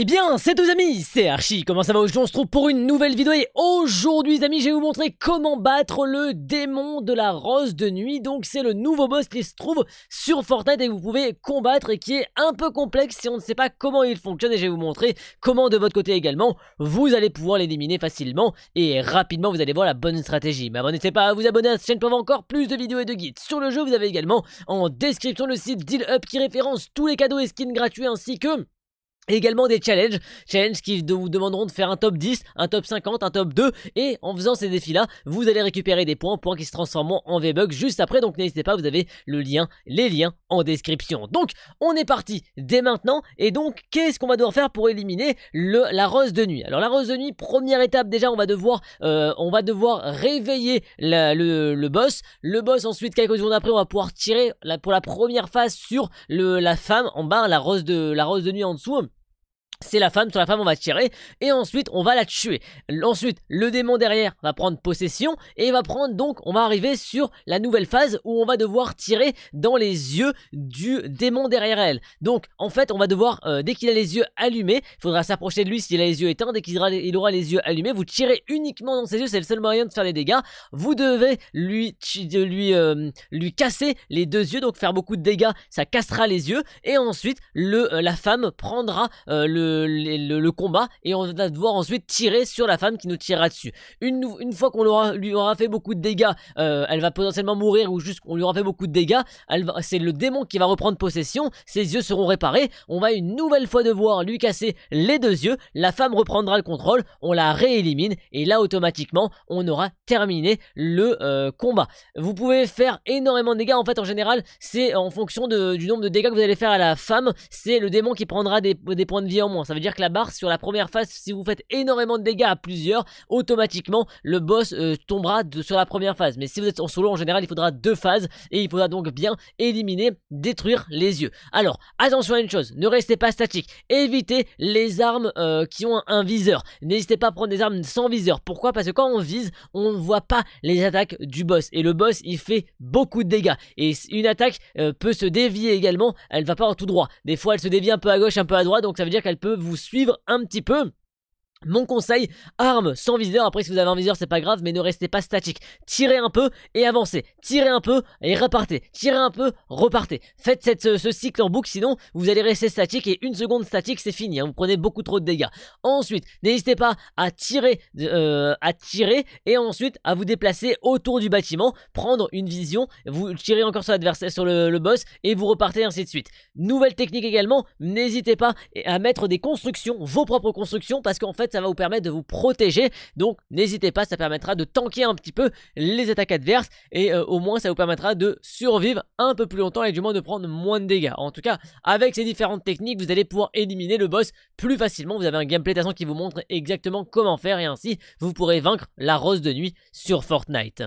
Et eh bien, c'est tous amis, c'est Archie, comment ça va Aujourd'hui on se trouve pour une nouvelle vidéo et aujourd'hui amis je vais vous montrer comment battre le démon de la rose de nuit Donc c'est le nouveau boss qui se trouve sur Fortnite et que vous pouvez combattre et qui est un peu complexe si on ne sait pas comment il fonctionne Et je vais vous montrer comment de votre côté également vous allez pouvoir l'éliminer facilement et rapidement vous allez voir la bonne stratégie Mais avant n'hésitez pas à vous abonner à cette chaîne pour avoir encore plus de vidéos et de guides sur le jeu Vous avez également en description le site Deal Up qui référence tous les cadeaux et skins gratuits ainsi que et également des challenges, challenges qui vous demanderont de faire un top 10, un top 50, un top 2, et en faisant ces défis-là, vous allez récupérer des points, points qui se transformeront en V-Bucks juste après, donc n'hésitez pas, vous avez le lien, les liens en description. Donc, on est parti dès maintenant, et donc, qu'est-ce qu'on va devoir faire pour éliminer la rose de nuit Alors, la rose de nuit, première étape, déjà, on va devoir, euh, on va devoir réveiller le, boss, le boss, ensuite, quelques secondes après, on va pouvoir tirer pour la première phase sur la femme en bas, la rose de, la rose de nuit en dessous, c'est la femme, sur la femme on va tirer, et ensuite on va la tuer. Ensuite, le démon derrière va prendre possession, et va prendre donc, on va arriver sur la nouvelle phase où on va devoir tirer dans les yeux du démon derrière elle. Donc en fait, on va devoir, euh, dès qu'il a les yeux allumés, il faudra s'approcher de lui s'il a les yeux éteints, dès qu'il aura, les yeux allumés, vous tirez uniquement dans ses yeux, c'est le seul moyen de faire les dégâts. Vous devez lui, lui, euh, lui casser les deux yeux, donc faire beaucoup de dégâts, ça cassera les yeux, et ensuite le, euh, la femme prendra le le, combat et on va devoir ensuite tirer sur la femme qui nous tirera dessus. Une, une fois qu'on lui aura fait beaucoup de dégâts, euh, elle va potentiellement mourir ou juste qu'on lui aura fait beaucoup de dégâts, c'est le démon qui va reprendre possession, ses yeux seront réparés, on va une nouvelle fois devoir lui casser les deux yeux, la femme reprendra le contrôle, on la réélimine et là automatiquement on aura terminé le euh, combat. Vous pouvez faire énormément de dégâts, en fait en général c'est en fonction du nombre de dégâts que vous allez faire à la femme, c'est le démon qui prendra des, des points de vie en ça veut dire que la barre sur la première phase, si vous faites énormément de dégâts à plusieurs, automatiquement le boss euh, tombera de, sur la première phase. Mais si vous êtes en solo, en général, il faudra deux phases et il faudra donc bien éliminer, détruire les yeux. Alors, attention à une chose, ne restez pas statique. Évitez les armes euh, qui ont un, viseur. N'hésitez pas à prendre des armes sans viseur. Pourquoi Parce que quand on vise, on ne voit pas les attaques du boss. Et le boss, il fait beaucoup de dégâts. Et une attaque euh, peut se dévier également. Elle ne va pas en tout droit. Des fois, elle se dévie un peu à gauche, un peu à droite. Donc ça veut dire qu'elle peut vous suivre un petit peu mon conseil, arme sans viseur, après si vous avez un viseur c'est pas grave, mais ne restez pas statique. Tirez un peu et avancez. Tirez un peu et repartez. Tirez un peu, repartez. Faites euh, ce, cycle en boucle, sinon vous allez rester statique et une seconde statique c'est fini, hein. vous prenez beaucoup trop de dégâts. Ensuite, n'hésitez pas à tirer, euh, à tirer et ensuite à vous déplacer autour du bâtiment, prendre une vision, vous tirez encore sur l'adversaire, sur le boss et vous repartez ainsi de suite. Nouvelle technique également, n'hésitez pas à mettre des constructions, vos propres constructions, parce qu'en fait ça va vous permettre de vous protéger. Donc n'hésitez pas, ça permettra de tanker un petit peu les attaques adverses et euh, au moins ça vous permettra de survivre un peu plus longtemps et du moins de prendre moins de dégâts. En tout cas, avec ces différentes techniques, vous allez pouvoir éliminer le boss plus facilement. Vous avez un gameplay de qui vous montre exactement comment faire et ainsi vous pourrez vaincre la rose de nuit sur Fortnite.